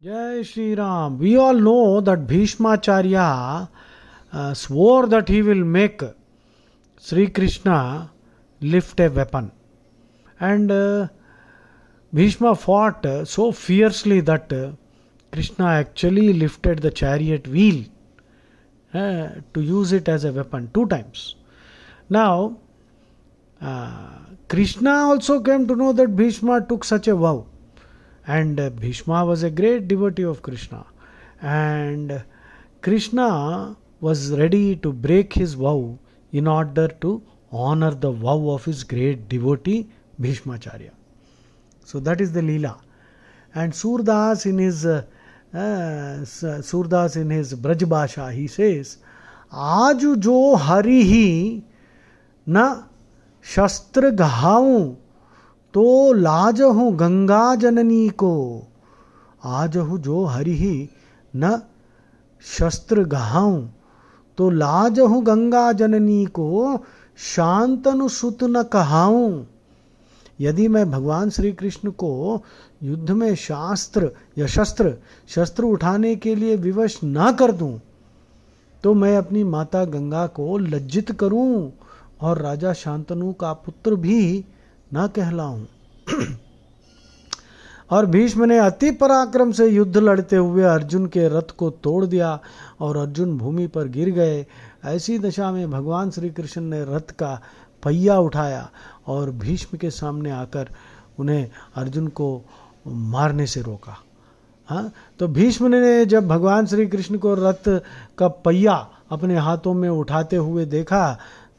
Jai We all know that Bhishma uh, swore that he will make Sri Krishna lift a weapon. And uh, Bhishma fought so fiercely that Krishna actually lifted the chariot wheel uh, to use it as a weapon two times. Now, uh, Krishna also came to know that Bhishma took such a vow and Bhishma was a great devotee of Krishna. And Krishna was ready to break his vow in order to honor the vow of his great devotee Bhishmacharya. So that is the Leela. And Surdas in his uh, uh, Surdas in his Brajbasha he says, "Aaj jo hi na शस्त्र घाऊं तो लाज हूँ गंगा जननी को आज हूँ जो हरि ही न शस्त्र गहाऊ तो लाज हूँ गंगा जननी को शांतनु सुत न कहाऊ यदि मैं भगवान श्री कृष्ण को युद्ध में शास्त्र या शस्त्र शस्त्र उठाने के लिए विवश ना कर दूं तो मैं अपनी माता गंगा को लज्जित करूं और राजा शांतनु का पुत्र भी ना कहलाऊं और भीष्म ने अति पराक्रम से युद्ध लड़ते हुए अर्जुन के रथ को तोड़ दिया और अर्जुन भूमि पर गिर गए ऐसी दशा में भगवान श्री कृष्ण ने रथ का पहिया उठाया और भीष्म के सामने आकर उन्हें अर्जुन को मारने से रोका हाँ तो भीष्म ने जब भगवान श्री कृष्ण को रथ का पहिया अपने हाथों में उठाते हुए देखा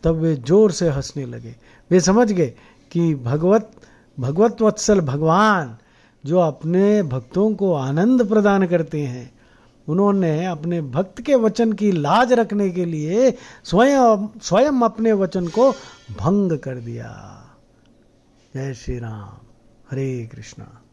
तब वे जोर से हंसने लगे वे समझ गए कि भगवत भगवत वत्सल भगवान जो अपने भक्तों को आनंद प्रदान करते हैं उन्होंने अपने भक्त के वचन की लाज रखने के लिए स्वयं स्वयं अपने वचन को भंग कर दिया जय श्री राम हरे कृष्णा